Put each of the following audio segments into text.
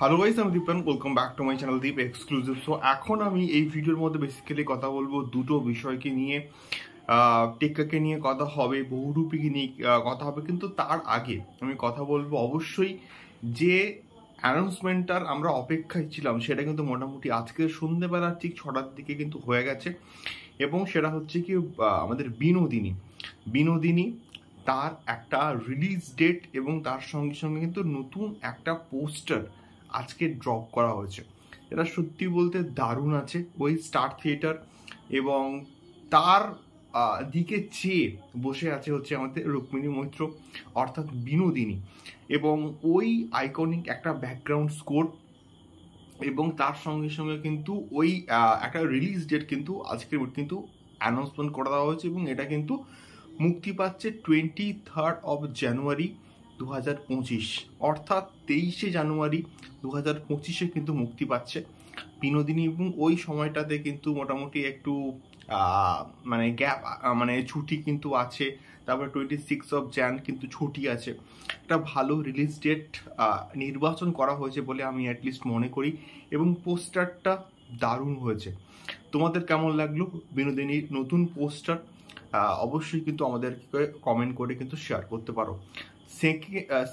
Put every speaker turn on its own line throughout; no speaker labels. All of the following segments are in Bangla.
হ্যালো গাইস আমি Dipan welcome back to my channel Deep exclusive so এখন আমি এই ভিডিওর মধ্যে বেসিক্যালি কথা বলবো দুটো বিষয়কে নিয়ে টেক্কাকে নিয়ে কথা হবে বহুরূপীকে নিয়ে কথা হবে কিন্তু তার আগে আমি কথা বলবো অবশ্যই যে অ্যানাউন্সমেন্টটার আমরা অপেক্ষায় ছিলাম সেটা কিন্তু মোটামুটি আজকে সন্ধেবেলা ঠিক ছটার দিকে কিন্তু হয়ে গেছে এবং সেটা হচ্ছে কি আমাদের বিনোদিনী বিনোদিনী তার একটা রিলিজ ডেট এবং তার সঙ্গে সঙ্গে কিন্তু নতুন একটা পোস্টার আজকে ড্রপ করা হয়েছে এটা সত্যি বলতে দারুণ আছে ওই স্টার থিয়েটার এবং তার দিকে চেয়ে বসে আছে হচ্ছে আমাদের রুক্মিণী মৈত্র অর্থাৎ বিনোদিনী এবং ওই আইকনিক একটা ব্যাকগ্রাউন্ড স্কোর এবং তার সঙ্গে সঙ্গে কিন্তু ওই একটা রিলিজ ডেট কিন্তু আজকের কিন্তু অ্যানাউন্সমেন্ট করে দেওয়া হয়েছে এবং এটা কিন্তু মুক্তি পাচ্ছে টোয়েন্টি থার্ড অফ জানুয়ারি দু হাজার পঁচিশ অর্থাৎ তেইশে জানুয়ারি দু হাজার পঁচিশে কিন্তু মুক্তি পাচ্ছে বিনোদিনী এবং ওই সময়টাতে কিন্তু মোটামুটি একটু মানে গ্যাপ মানে ছুটি কিন্তু আছে তারপরে টোয়েন্টি সিক্স অফ জ্যান কিন্তু ছুটি আছে একটা ভালো রিলিজ ডেট নির্বাচন করা হয়েছে বলে আমি অ্যাটলিস্ট মনে করি এবং পোস্টারটা দারুণ হয়েছে তোমাদের কেমন লাগলো বিনোদিনীর নতুন পোস্টার অবশ্যই কিন্তু আমাদেরকে কমেন্ট করে কিন্তু শেয়ার করতে পারো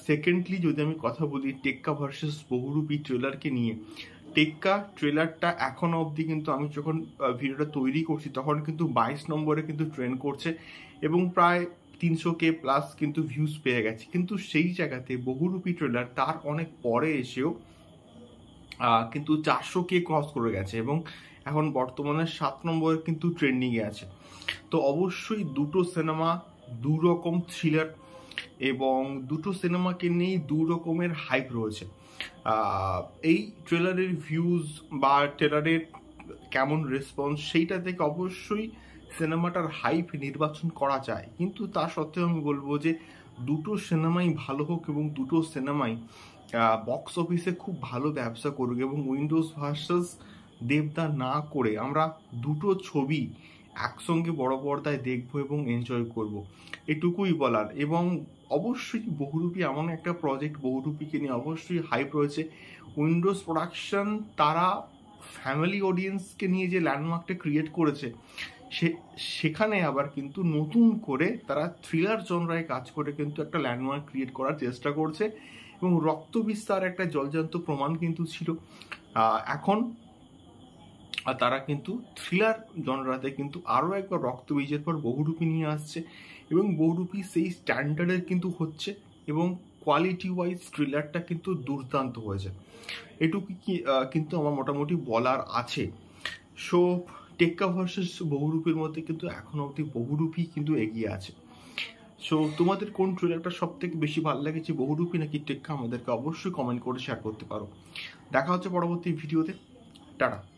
সেকেন্ডলি যদি আমি কথা বলি টেক্কা ভার্সেস বহুরূপী ট্রেলারকে নিয়ে টেক্কা ট্রেলারটা এখন অবধি কিন্তু আমি যখন ভিডিওটা তৈরি করছি তখন কিন্তু বাইশ নম্বরে কিন্তু ট্রেন করছে এবং প্রায় তিনশো কে প্লাস কিন্তু ভিউজ পেয়ে গেছে কিন্তু সেই জায়গাতে বহুরূপী ট্রেলার তার অনেক পরে এসেও কিন্তু চারশো কে ক্রস করে গেছে এবং এখন বর্তমানে সাত নম্বরে কিন্তু ট্রেন্ডিংয়ে আছে তো অবশ্যই দুটো সিনেমা দু রকম থ্রিলার এবং দুটো সিনেমাকে নিয়েই দু রকমের হাইপ রয়েছে এই ট্রেলারের ভিউজ বা ট্রেলারের কেমন রেসপন্স সেইটা থেকে অবশ্যই সিনেমাটার হাইপ নির্বাচন করা যায় কিন্তু তা সত্ত্বেও আমি বলবো যে দুটো সিনেমাই ভালো হোক এবং দুটো সিনেমাই বক্স অফিসে খুব ভালো ব্যবসা করুক এবং উইন্ডোজ ভার্সেস দেবদা না করে আমরা দুটো ছবি একসঙ্গে বড় পর্দায় দেখবো এবং এনজয় করব। এটুকুই বলার এবং অবশ্যই বহুরূপী এমন একটা প্রজেক্ট বহুরূপীকে নিয়ে অবশ্যই হাইপ রয়েছে উইন্ডোজ প্রোডাকশন তারা ফ্যামিলি অডিয়েন্সকে নিয়ে যে ল্যান্ডমার্কটা ক্রিয়েট করেছে সে সেখানে আবার কিন্তু নতুন করে তারা থ্রিলার জনরায় কাজ করে কিন্তু একটা ল্যান্ডমার্ক ক্রিয়েট করার চেষ্টা করছে এবং রক্ত বিস্তার একটা জলজান্ত প্রমাণ কিন্তু ছিল এখন আর তারা কিন্তু থ্রিলার জনরাতে কিন্তু আরও একবার রক্তবীজের পর বহুরূপী নিয়ে আসছে এবং বহুরূপী সেই স্ট্যান্ডার্ডের কিন্তু হচ্ছে এবং কোয়ালিটি ওয়াইজ থ্রিলারটা কিন্তু দুর্দান্ত হয়েছে এটুকু কি কিন্তু আমার মোটামুটি বলার আছে সো টেক্কা ভার্সেস বহুরূপীর মধ্যে কিন্তু এখন অবধি বহুরূপী কিন্তু এগিয়ে আছে সো তোমাদের কোন ট্রেলারটা সব থেকে বেশি ভালো লেগেছে বহুরূপী নাকি টেক্কা আমাদেরকে অবশ্যই কমেন্ট করে শেয়ার করতে পারো দেখা হচ্ছে পরবর্তী ভিডিওতে টাটা